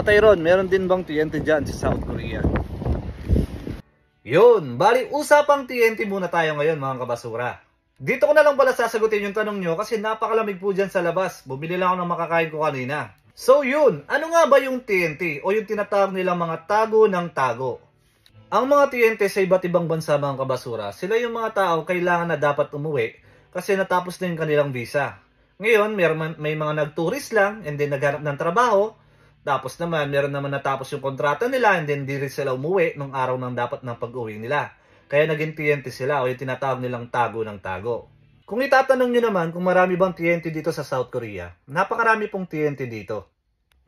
At ayun, meron din bang TNT dyan sa South Korea? Yun, bali usapang TNT muna tayo ngayon mga kabasura. Dito ko na lang pala sasagutin yung tanong nyo kasi napakalamig po dyan sa labas. Bumili lang ako ng makakain ko kanina. So yun, ano nga ba yung TNT o yung tinatawag nilang mga tago ng tago? Ang mga TNT sa iba't ibang bansa mga kabasura, sila yung mga tao kailangan na dapat umuwi kasi natapos na yung kanilang visa. Ngayon, may, may mga nag-tourist lang and then naghanap ng trabaho tapos naman, meron naman natapos yung kontrata nila and then di rin sila umuwi nung araw ng dapat ng pag-uwi nila. Kaya naging TNT sila o yung tinatawag nilang tago ng tago. Kung itatanong nyo naman kung marami bang TNT dito sa South Korea, napakarami pong TNT dito.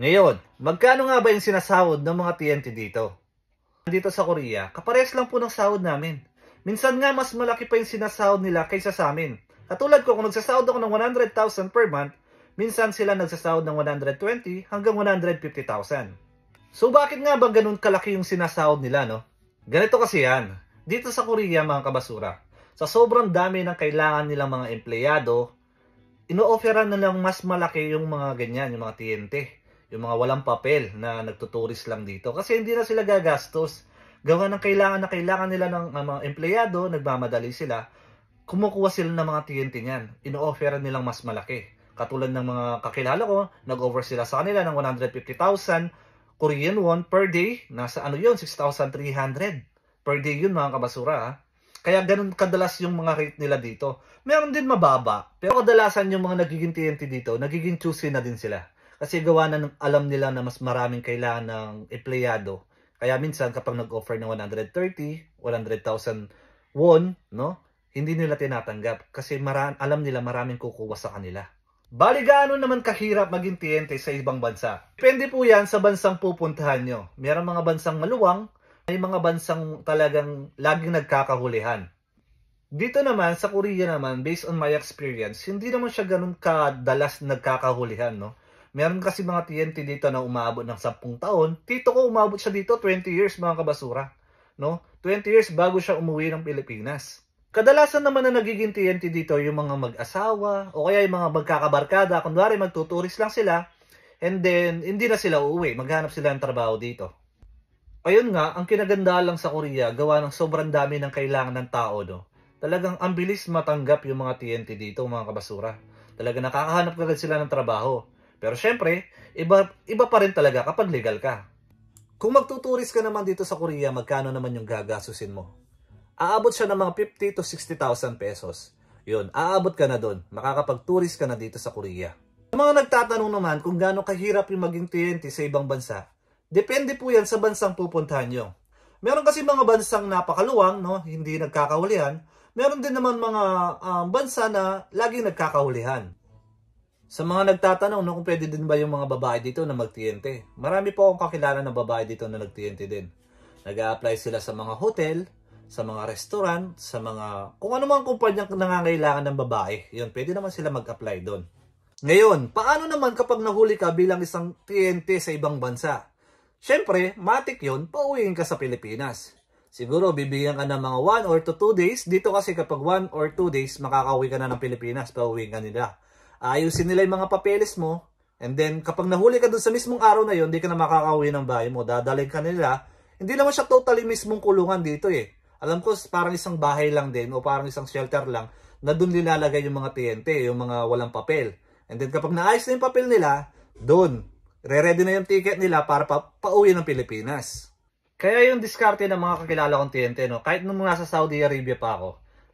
Ngayon, magkano nga ba yung sinasahod ng mga TNT dito? Dito sa Korea, kapares lang po ng sahod namin. Minsan nga mas malaki pa yung sinasahod nila kaysa sa amin. Katulad ko, kung nagsasahod ako ng 100,000 per month, minsan sila nagsasahod ng 120 hanggang 150,000. So bakit nga ba ganun kalaki yung sinasahod nila no? Ganito kasi yan, dito sa Korea mga kabasura, sa sobrang dami ng kailangan nilang mga empleyado, ino-offeran na lang mas malaki yung mga ganyan, yung mga TNT, yung mga walang papel na nagtuturis lang dito. Kasi hindi na sila gagastos. Gawa ng kailangan na kailangan nila ng uh, mga empleyado, nagmamadali sila, kumukuha sila ng mga TNT niyan. Ino-offeran nilang mas malaki. Katulad ng mga kakilala ko, nag-over sila sa kanila ng 150,000 Korean won per day. Nasa ano yun, 6,300 per day yun mga kabasura. Ha? Kaya ganun kadalas yung mga rate nila dito. Meron din mababa, pero kadalasan yung mga nagiging TNT dito, nagiging choosy na din sila. Kasi gawa na ng alam nila na mas maraming kailangan ng empleyado. Kaya minsan kapag nag-offer ng 130, 100,000 won, no? Hindi nila tinatanggap kasi maran, alam nila maraming kukuha sa kanila. Bali gaano naman kahirap maging kliyente sa ibang bansa? Depende po yan sa bansang pupuntahan nyo. Meron mga bansang maluwang, may mga bansang talagang laging nagkakahulihan. Dito naman, sa Korea naman, based on my experience, hindi naman siya ganun kadalas nagkakahulihan, no? Meron kasi mga TNT dito na umabot ng 10 taon. Tito ko umabot siya dito 20 years, mga kabasura, no? 20 years bago siya umuwi ng Pilipinas. Kadalasan naman na nagiging TNT dito yung mga mag-asawa o kaya yung mga magkakabarkada. Kunwari magtuturis lang sila and then hindi na sila uuwi. Maghanap sila ng trabaho dito. Ayun nga, ang kinaganda lang sa Korea gawa ng sobrang dami ng kailangan ng tao no. Talagang ang bilis matanggap yung mga TNT dito mga kabasura. Talaga nakakahanap kagad sila ng trabaho. Pero syempre, iba, iba pa rin talaga kapag legal ka. Kung magtuturis ka naman dito sa Korea, magkano naman yung gagasusin mo? aabot siya ng mga 50 to 60,000 pesos. Yun, aabot ka na doon. Makakapag-tourist ka na dito sa Korea. Sa mga nagtatanong naman kung gaano kahirap yung maging kliyente sa ibang bansa, depende po yan sa bansang pupuntahan nyo. Meron kasi mga bansang napakaluwang, no? hindi nagkakahulihan. Meron din naman mga um, bansa na laging nagkakahulihan. Sa mga nagtatanong no, kung pwede din ba yung mga babae dito na magtiyente, marami po akong kakilala na babae dito na nagtiyente din. nag apply sila sa mga hotel, sa mga restaurant, sa mga kung ano mang kumpanyang nangangailangan ng babae. Yun, pwede naman sila mag-apply doon. Ngayon, paano naman kapag nahuli ka bilang isang TNT sa ibang bansa? Siyempre, matik yun, pauwiin ka sa Pilipinas. Siguro, bibigyan ka ng mga 1 or 2 days. Dito kasi kapag 1 or 2 days, makakauwi ka na ng Pilipinas, pauwiin ka nila. Ayusin nila yung mga papeles mo. And then, kapag nahuli ka doon sa mismong araw na yun, hindi ka na makakauwi ng bahay mo. Dadalhin ka nila. Hindi naman siya totally mismong kulungan dito eh. Alam ko parang isang bahay lang din o parang isang shelter lang na doon nilalagay yung mga TNT, yung mga walang papel. And then kapag naayos na yung papel nila, doon, re-ready na yung ticket nila para pa pauwi ng Pilipinas. Kaya yung diskarte ng mga kakilala kong TNT, no, kahit nung nasa Saudi Arabia pa ako,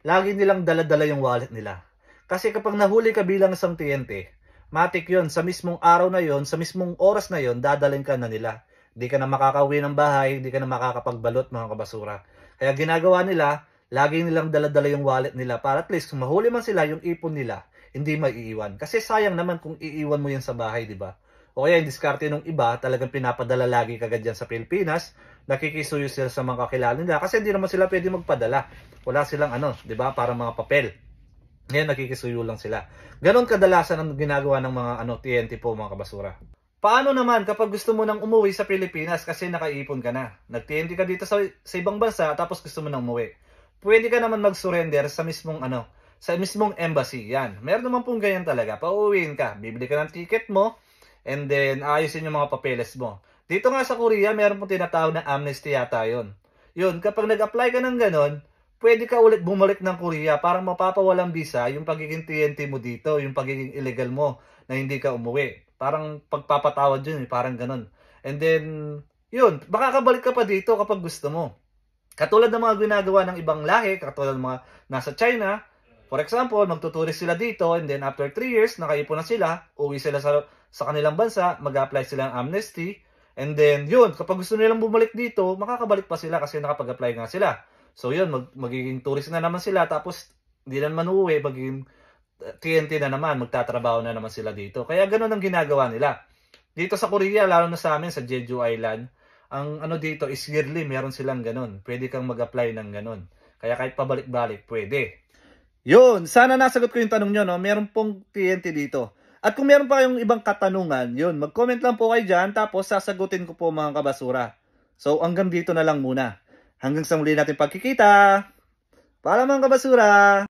lagi nilang daladala yung wallet nila. Kasi kapag nahuli ka bilang isang TNT, matik yon sa mismong araw na yon, sa mismong oras na yon, dadalhin ka na nila. Hindi ka na makakauwi ng bahay, hindi ka na makakapagbalot mga kabasura. Kaya ginagawa nila, lagi nilang daladala yung wallet nila para at least mahuli man sila yung ipon nila, hindi maiiwan. Kasi sayang naman kung iiwan mo yan sa bahay, di ba? O kaya yung diskarte ng iba, talagang pinapadala lagi kagad dyan sa Pilipinas, nakikisuyo sila sa mga kakilala nila kasi hindi naman sila pwede magpadala. Wala silang ano, di ba, para mga papel. Ngayon, nakikisuyo lang sila. Ganon kadalasan ang ginagawa ng mga ano, TNT po, mga kabasura. Paano naman kapag gusto mo nang umuwi sa Pilipinas kasi nakaipon ka na? Nag-TNT ka dito sa, sa ibang bansa tapos gusto mo nang umuwi. Pwede ka naman mag-surrender sa mismong ano, sa mismong embassy. Yan. Meron naman pong ganyan talaga. Pauuwiin ka, bibili ka ng ticket mo and then ayusin yung mga papeles mo. Dito nga sa Korea, meron pong tinatawag na amnesty yata yun. Yun, kapag nag-apply ka ng ganun, pwede ka ulit bumalik ng Korea para mapapawalang visa yung pagiging TNT mo dito, yung pagiging illegal mo na hindi ka umuwi. Parang pagpapatawad yun, eh, parang ganun. And then, yun, makakabalik ka pa dito kapag gusto mo. Katulad ng mga ginagawa ng ibang lahi, katulad ng mga nasa China, for example, magtuturist sila dito and then after 3 years, nakaipon na sila, uwi sila sa, sa kanilang bansa, mag-apply sila ng amnesty, and then yun, kapag gusto nilang bumalik dito, makakabalik pa sila kasi nakapag-apply nga sila. So yun, mag, magiging tourist na naman sila, tapos hindi na naman magiging TNT na naman, magtatrabaho na naman sila dito. Kaya ganun ang ginagawa nila. Dito sa Korea, lalo na sa amin, sa Jeju Island, ang ano dito is yearly, meron silang ganun. Pwede kang mag-apply ng ganun. Kaya kahit pabalik-balik, pwede. Yun, sana nasagot ko yung tanong nyo, no? Meron pong TNT dito. At kung meron pa kayong ibang katanungan, yun, mag-comment lang po kayo dyan, tapos sasagutin ko po mga kabasura. So, hanggang dito na lang muna. Hanggang sa muli natin pagkikita. Para mga kabasura!